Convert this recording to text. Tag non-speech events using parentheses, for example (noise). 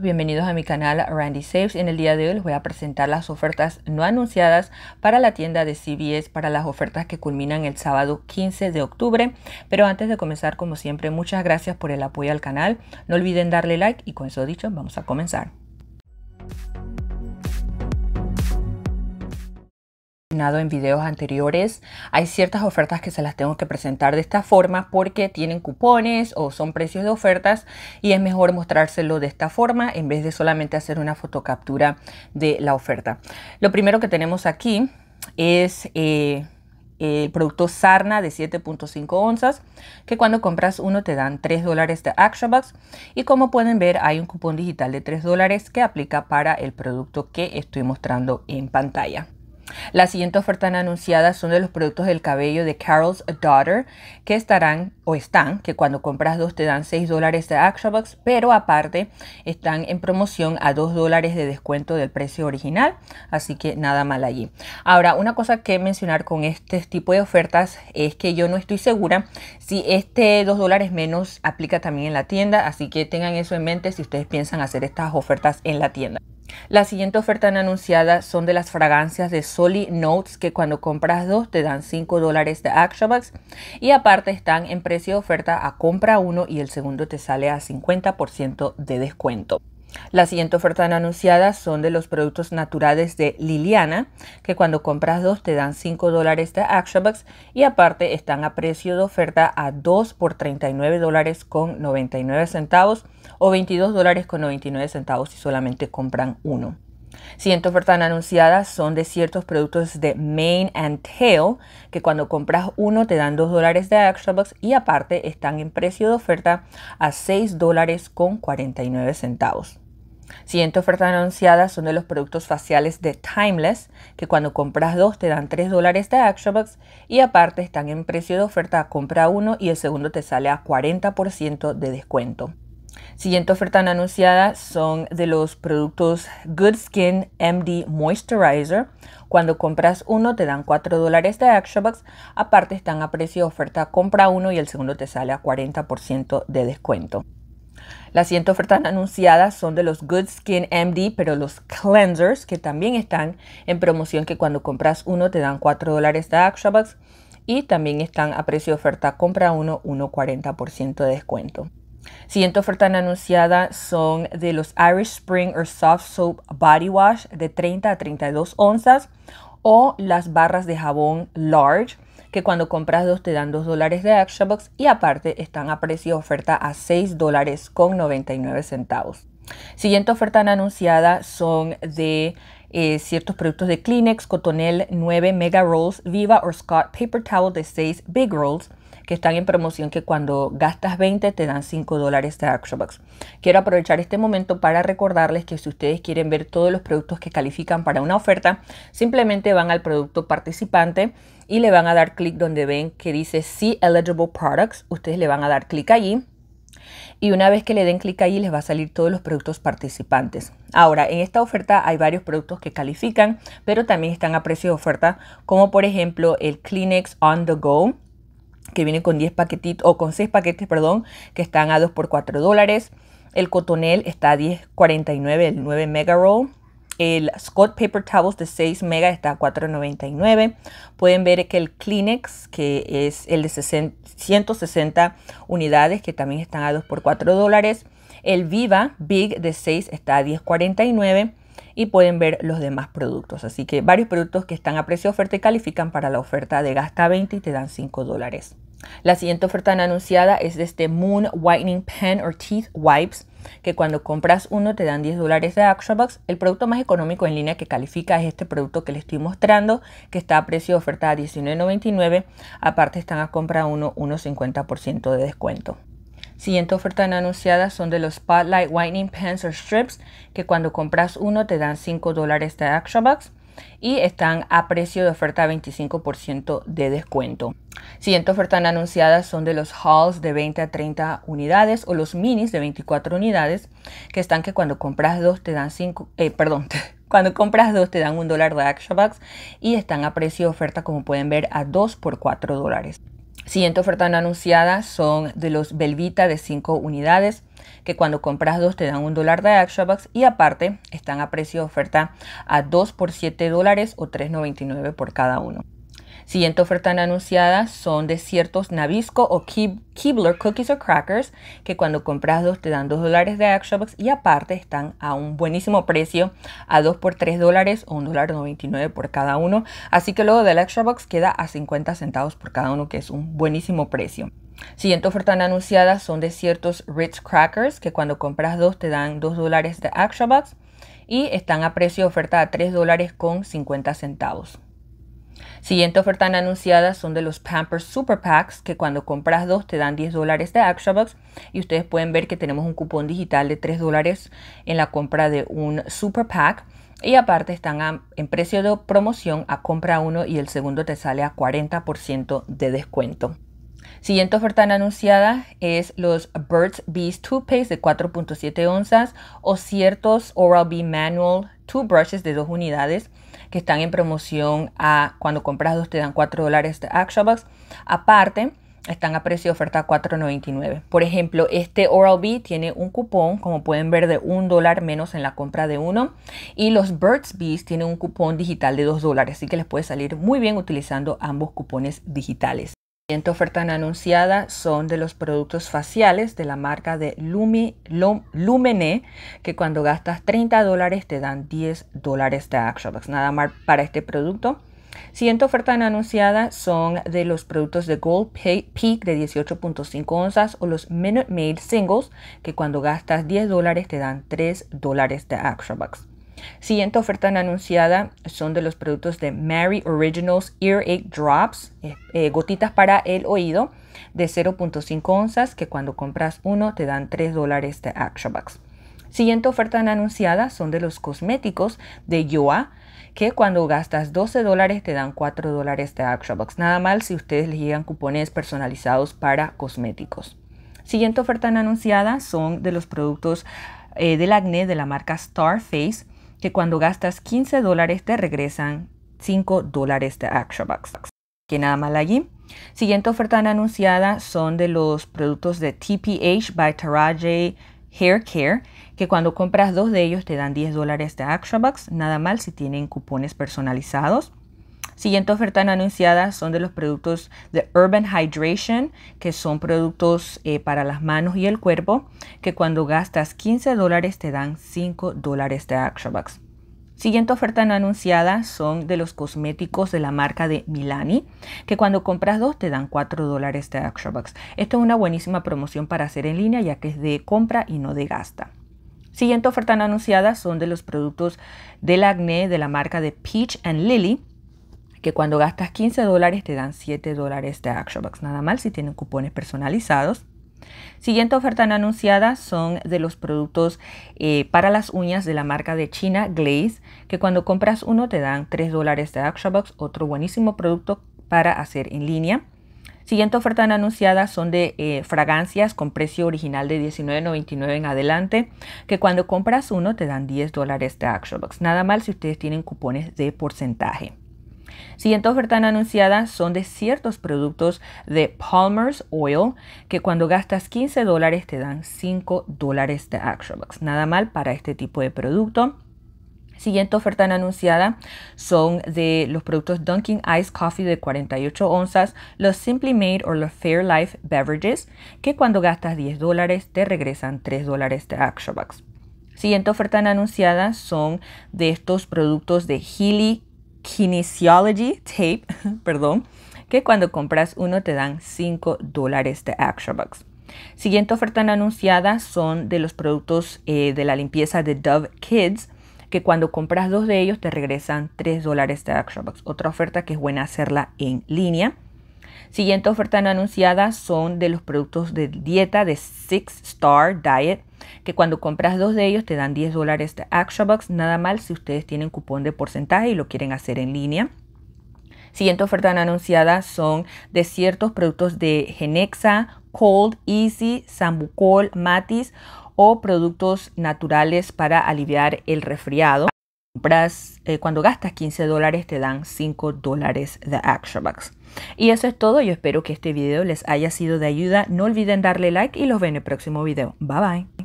Bienvenidos a mi canal Randy Saves. En el día de hoy les voy a presentar las ofertas no anunciadas para la tienda de CBS para las ofertas que culminan el sábado 15 de octubre. Pero antes de comenzar, como siempre, muchas gracias por el apoyo al canal. No olviden darle like y con eso dicho, vamos a comenzar. en videos anteriores hay ciertas ofertas que se las tengo que presentar de esta forma porque tienen cupones o son precios de ofertas y es mejor mostrárselo de esta forma en vez de solamente hacer una fotocaptura de la oferta lo primero que tenemos aquí es eh, el producto Sarna de 7.5 onzas, que cuando compras uno te dan 3 dólares de Action Y como pueden ver, hay un cupón digital de 3 dólares que aplica para el producto que estoy mostrando en pantalla. Las siguientes ofertas anunciadas son de los productos del cabello de Carol's Daughter, que estarán o están, que cuando compras dos te dan 6 dólares de ActionBox, pero aparte están en promoción a 2 dólares de descuento del precio original, así que nada mal allí. Ahora, una cosa que mencionar con este tipo de ofertas es que yo no estoy segura si este 2 dólares menos aplica también en la tienda, así que tengan eso en mente si ustedes piensan hacer estas ofertas en la tienda. La siguiente oferta anunciada son de las fragancias de Soli Notes que cuando compras dos te dan 5 dólares de bucks y aparte están en precio de oferta a compra uno y el segundo te sale a 50% de descuento. La siguiente oferta anunciada son de los productos naturales de Liliana, que cuando compras dos te dan 5 dólares de Action y aparte están a precio de oferta a 2 por 39 dólares con 99 centavos o 22 dólares con 99 centavos si solamente compran uno. Siguiente ofertas anunciadas son de ciertos productos de Main and Tail, que cuando compras uno te dan 2 dólares de extra bucks y aparte están en precio de oferta a 6 dólares con 49 centavos. Siguiente oferta anunciada son de los productos faciales de Timeless, que cuando compras dos te dan 3 dólares de extra bucks y aparte están en precio de oferta, compra uno y el segundo te sale a 40% de descuento. Siguiente oferta anunciada son de los productos Good Skin MD Moisturizer. Cuando compras uno te dan 4 dólares de actionbox Aparte están a precio de oferta compra uno y el segundo te sale a 40% de descuento. Las siguientes ofertas anunciadas son de los Good Skin MD, pero los cleansers que también están en promoción que cuando compras uno te dan 4 dólares de actionbox Y también están a precio de oferta compra uno, 1,40% de descuento. Siguiente oferta anunciada son de los Irish Spring or Soft Soap Body Wash de 30 a 32 onzas o las barras de jabón large que cuando compras dos te dan 2 dólares de Action box y aparte están a precio oferta a 6 dólares con 99 centavos. Siguiente oferta anunciada son de eh, ciertos productos de Kleenex, Cotonel 9 Mega Rolls, Viva or Scott Paper Towel de 6 Big Rolls que están en promoción que cuando gastas 20 te dan 5 dólares de Actionbox. Quiero aprovechar este momento para recordarles que si ustedes quieren ver todos los productos que califican para una oferta, simplemente van al producto participante y le van a dar clic donde ven que dice See Eligible Products. Ustedes le van a dar clic allí y una vez que le den clic ahí les va a salir todos los productos participantes. Ahora, en esta oferta hay varios productos que califican, pero también están a precio de oferta, como por ejemplo el Kleenex On The Go, que viene con 10 paquetitos, o con 6 paquetes, perdón, que están a 2 por 4 dólares. El cotonel está a 10.49, el 9 mega roll. El Scott Paper Towels de 6 mega está a $4.99. Pueden ver que el Kleenex, que es el de 160 unidades, que también están a 2 por 4 dólares. El Viva Big de 6 está a 10.49 y pueden ver los demás productos. Así que varios productos que están a precio de oferta y califican para la oferta de gasta 20 y te dan 5 dólares. La siguiente oferta anunciada es de este Moon Whitening Pen or Teeth Wipes, que cuando compras uno te dan 10 dólares de Action El producto más económico en línea que califica es este producto que le estoy mostrando, que está a precio de oferta a $19.99. Aparte están a compra uno, 1.50% de descuento. Siguiente oferta tan anunciada son de los Spotlight Whitening Pens or Strips, que cuando compras uno te dan 5 dólares de Action y están a precio de oferta 25% de descuento. Siguiente oferta anunciadas son de los halls de 20 a 30 unidades o los minis de 24 unidades que están que cuando compras dos te dan 5, eh, perdón, (laughs) cuando compras dos te dan un dólar de Action Bucks y están a precio de oferta como pueden ver a 2 por 4 dólares. Siguiente oferta no anunciada son de los Belvita de 5 unidades, que cuando compras dos te dan un dólar de ActionBox y aparte están a precio de oferta a 2 por 7 dólares o 3.99 por cada uno. Siguiente oferta anunciada son de ciertos Nabisco o Keebler Cookies or Crackers, que cuando compras dos te dan 2 dólares de Box y aparte están a un buenísimo precio, a 2 por 3 dólares o $1.99 por cada uno. Así que luego del box queda a 50 centavos por cada uno, que es un buenísimo precio. Siguiente oferta anunciada son de ciertos Ritz Crackers, que cuando compras dos te dan 2 dólares de Box. y están a precio de oferta a 3 dólares con 50 centavos. Siguiente oferta anunciada son de los Pampers Super Packs, que cuando compras dos te dan 10 dólares de Extra Y ustedes pueden ver que tenemos un cupón digital de 3 dólares en la compra de un Super Pack. Y aparte están en precio de promoción a compra uno y el segundo te sale a 40% de descuento. Siguiente oferta anunciada es los Birds Bees Toothpaste de 4.7 onzas o ciertos Oral-B Manual Brushes de 2 unidades que están en promoción a cuando compras dos te dan 4 dólares de box Aparte, están a precio de oferta 4.99. Por ejemplo, este Oral-B tiene un cupón, como pueden ver, de un dólar menos en la compra de uno. Y los Birds Bees tienen un cupón digital de 2 dólares, así que les puede salir muy bien utilizando ambos cupones digitales siguiente oferta anunciada son de los productos faciales de la marca de Lumi, Lumene, que cuando gastas 30 dólares te dan 10 dólares de bucks. Nada más para este producto. Siguiente oferta anunciada son de los productos de Gold Peak de 18.5 onzas o los Minute Made Singles, que cuando gastas 10 dólares te dan 3 dólares de bucks. Siguiente oferta anunciada son de los productos de Mary Originals Ear Earache Drops, eh, eh, gotitas para el oído de 0.5 onzas que cuando compras uno te dan 3 dólares de bucks. Siguiente oferta anunciada son de los cosméticos de Yoa que cuando gastas 12 dólares te dan 4 dólares de Actionbox. Nada mal si ustedes les llegan cupones personalizados para cosméticos. Siguiente oferta anunciada son de los productos eh, del acné de la marca Starface que cuando gastas 15 dólares te regresan 5 dólares de bucks Que nada mal allí. Siguiente oferta anunciada son de los productos de TPH by Taraji Hair Care, que cuando compras dos de ellos te dan 10 dólares de bucks Nada mal si tienen cupones personalizados. Siguiente oferta no anunciada son de los productos de Urban Hydration, que son productos eh, para las manos y el cuerpo, que cuando gastas 15 dólares te dan 5 dólares de Action Siguiente oferta no anunciada son de los cosméticos de la marca de Milani, que cuando compras dos te dan 4 dólares de Action Bucks. Esto es una buenísima promoción para hacer en línea ya que es de compra y no de gasta. Siguiente oferta no anunciada son de los productos del acné de la marca de Peach and Lily, que cuando gastas 15 dólares te dan 7 dólares de ActionBox, nada mal si tienen cupones personalizados. Siguiente oferta anunciada son de los productos eh, para las uñas de la marca de China Glaze, que cuando compras uno te dan 3 dólares de ActionBox, otro buenísimo producto para hacer en línea. Siguiente oferta anunciada son de eh, fragancias con precio original de $19.99 en adelante, que cuando compras uno te dan 10 dólares de ActionBox. Nada mal si ustedes tienen cupones de porcentaje. Siguiente oferta anunciada son de ciertos productos de Palmer's Oil que cuando gastas 15 dólares te dan 5 dólares de Bucks. Nada mal para este tipo de producto. Siguiente oferta anunciada son de los productos Dunkin' Ice Coffee de 48 onzas, los Simply Made o los Fair Life Beverages, que cuando gastas 10 dólares te regresan 3 dólares de Action Bucks. Siguiente oferta anunciada son de estos productos de Healy Kinesiology Tape, (laughs) perdón, que cuando compras uno te dan 5 dólares de extra bucks. Siguiente oferta anunciada son de los productos eh, de la limpieza de Dove Kids, que cuando compras dos de ellos te regresan 3 dólares de extra bucks. Otra oferta que es buena hacerla en línea. Siguiente oferta no anunciada son de los productos de dieta de Six Star Diet, que cuando compras dos de ellos te dan 10 dólares de Action nada mal si ustedes tienen cupón de porcentaje y lo quieren hacer en línea. Siguiente oferta no anunciada son de ciertos productos de Genexa, Cold, Easy, Sambucol, Matis o productos naturales para aliviar el resfriado compras, eh, cuando gastas 15 dólares te dan 5 dólares de Action Bucks. Y eso es todo, yo espero que este video les haya sido de ayuda, no olviden darle like y los veo en el próximo video. Bye bye.